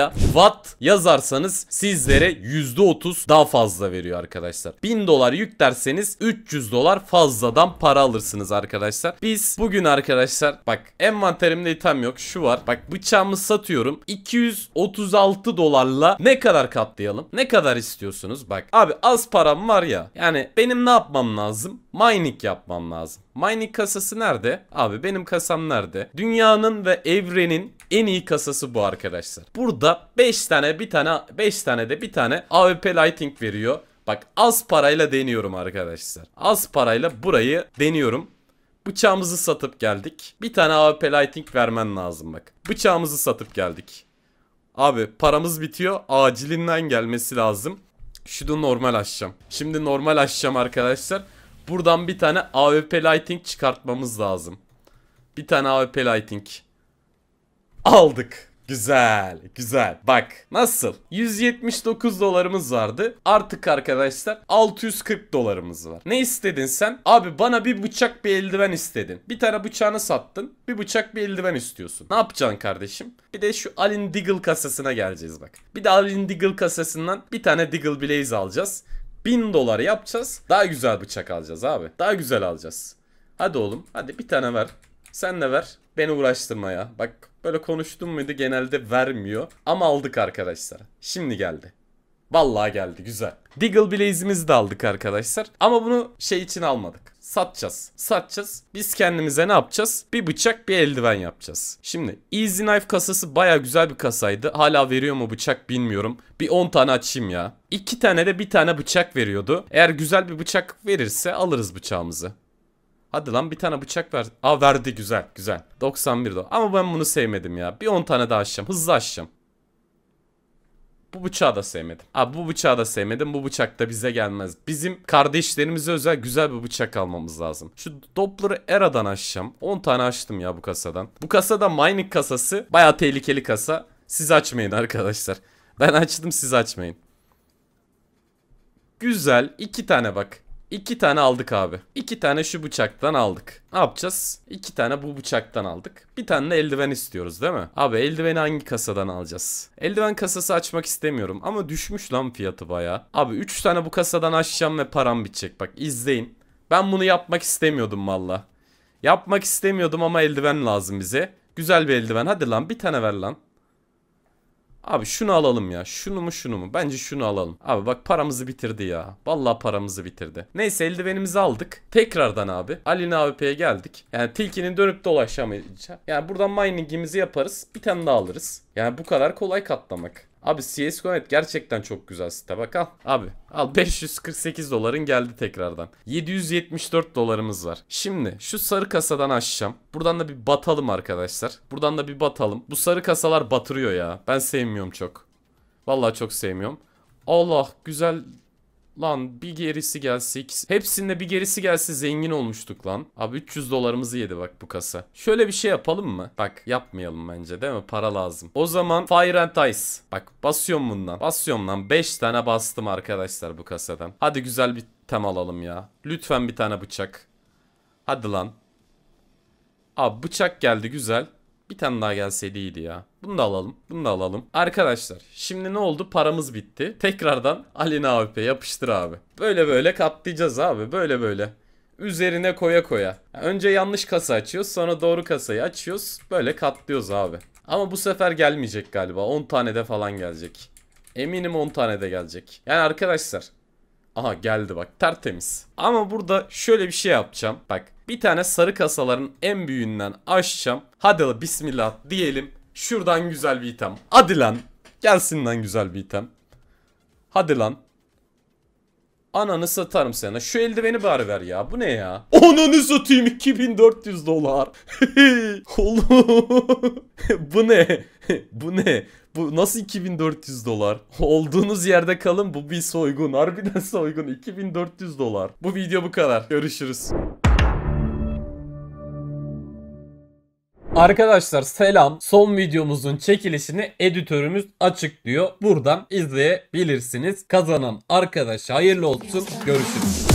Oraya watt yazarsanız sizlere %30 daha fazla veriyor arkadaşlar. 1000 dolar yüklerseniz 300 dolar fazladan para alırsınız arkadaşlar. Biz bugün arkadaşlar bak envanterimde item yok şu var. Bak bıçağımı satıyorum. 236 dolarla ne kadar katlayalım? Ne kadar istiyorsunuz? Bak abi az param var ya. Yani benim ne yapmam lazım? Mining yapmam lazım. Mining kasası nerede? Abi benim kasam nerede? Dünyanın ve evrenin en iyi kasası bu arkadaşlar. Burada 5 tane bir tane 5 tane de bir tane AWP Lighting veriyor. Bak az parayla deniyorum arkadaşlar. Az parayla burayı deniyorum. Bıçağımızı satıp geldik. Bir tane AWP Lighting vermen lazım bak. Bıçağımızı satıp geldik. Abi paramız bitiyor. Acilinden gelmesi lazım. Şunu normal açacağım. Şimdi normal açacağım arkadaşlar. Arkadaşlar. Buradan bir tane AWP Lighting çıkartmamız lazım. Bir tane AWP Lighting. Aldık. Güzel, güzel. Bak nasıl? 179 dolarımız vardı. Artık arkadaşlar 640 dolarımız var. Ne istedin sen? Abi bana bir bıçak bir eldiven istedin. Bir tane bıçağını sattın. Bir bıçak bir eldiven istiyorsun. Ne yapacaksın kardeşim? Bir de şu Alin Diggle kasasına geleceğiz bak. Bir de Alin Diggle kasasından bir tane Diggle Blaze alacağız. 1000 dolar yapacağız. Daha güzel bıçak alacağız abi. Daha güzel alacağız. Hadi oğlum. Hadi bir tane ver. Sen de ver. Beni uğraştırma ya. Bak böyle konuştum muydu genelde vermiyor. Ama aldık arkadaşlar. Şimdi geldi. Vallahi geldi güzel. Deagle Blaze'imizi de aldık arkadaşlar. Ama bunu şey için almadık. Satacağız. Satacağız. Biz kendimize ne yapacağız? Bir bıçak bir eldiven yapacağız. Şimdi Easy Knife kasası baya güzel bir kasaydı. Hala veriyor mu bıçak bilmiyorum. Bir 10 tane açayım ya. 2 tane de bir tane bıçak veriyordu. Eğer güzel bir bıçak verirse alırız bıçağımızı. Hadi lan bir tane bıçak ver. Aa verdi güzel güzel. 91 do. Ama ben bunu sevmedim ya. Bir 10 tane daha açacağım. Hızlı açacağım. Bu bıçağı da sevmedim. Abi bu bıçağı da sevmedim. Bu bıçak da bize gelmez. Bizim kardeşlerimize özel güzel bir bıçak almamız lazım. Şu Doppler'ı Era'dan açacağım. 10 tane açtım ya bu kasadan. Bu kasada mining kasası baya tehlikeli kasa. Siz açmayın arkadaşlar. Ben açtım siz açmayın. Güzel. iki tane bak. İki tane aldık abi. İki tane şu bıçaktan aldık. Ne yapacağız? İki tane bu bıçaktan aldık. Bir tane de eldiven istiyoruz değil mi? Abi eldiveni hangi kasadan alacağız? Eldiven kasası açmak istemiyorum ama düşmüş lan fiyatı baya. Abi üç tane bu kasadan açacağım ve param bitecek bak izleyin. Ben bunu yapmak istemiyordum valla. Yapmak istemiyordum ama eldiven lazım bize. Güzel bir eldiven hadi lan bir tane ver lan. Abi şunu alalım ya. Şunu mu şunu mu? Bence şunu alalım. Abi bak paramızı bitirdi ya. Vallahi paramızı bitirdi. Neyse eldivenimizi aldık. Tekrardan abi. Alin AWP'ye geldik. Yani tilkinin dönüp dolaşamayacağı. Yani buradan miningimizi yaparız. Bir tane daha alırız. Yani bu kadar kolay katlamak. Abi CSGONet gerçekten çok güzel site bak al. Abi al 548 doların geldi tekrardan. 774 dolarımız var. Şimdi şu sarı kasadan açacağım. Buradan da bir batalım arkadaşlar. Buradan da bir batalım. Bu sarı kasalar batırıyor ya. Ben sevmiyorum çok. Vallahi çok sevmiyorum. Allah güzel Lan bir gerisi gelsek. Hepsinde bir gerisi gelse zengin olmuştuk lan. Abi 300 dolarımızı yedi bak bu kasa. Şöyle bir şey yapalım mı? Bak yapmayalım bence değil mi? Para lazım. O zaman Fire and Ice. Bak basıyorum bundan. Basıyorum lan. 5 tane bastım arkadaşlar bu kasadan. Hadi güzel bir tem alalım ya. Lütfen bir tane bıçak. Hadi lan. Abi bıçak geldi güzel. Bir tane daha gelseydi iyiydi ya. Bunu da alalım. Bunu da alalım. Arkadaşlar şimdi ne oldu? Paramız bitti. Tekrardan Alina AWP yapıştır abi. Böyle böyle katlayacağız abi. Böyle böyle. Üzerine koya koya. Önce yanlış kasa açıyoruz. Sonra doğru kasayı açıyoruz. Böyle katlıyoruz abi. Ama bu sefer gelmeyecek galiba. 10 tane de falan gelecek. Eminim 10 tane de gelecek. Yani arkadaşlar Aha geldi bak tertemiz. Ama burada şöyle bir şey yapacağım. Bak bir tane sarı kasaların en büyüğünden açacağım. Hadi la bismillah diyelim. Şuradan güzel bir item. Hadi lan. Gelsin lan güzel bir item. Hadi lan. Ananı satarım sana. Şu eldiveni bari ver ya. Bu ne ya? Ananı satayım 2400 dolar. Oğlum. Bu ne? Bu ne? Bu nasıl 2400 dolar? Olduğunuz yerde kalın bu bir soygun. Harbiden soygun 2400 dolar. Bu video bu kadar. Görüşürüz. Arkadaşlar selam. Son videomuzun çekilişini editörümüz açık diyor. Buradan izleyebilirsiniz. Kazanan arkadaşa hayırlı olsun. Görüşürüz.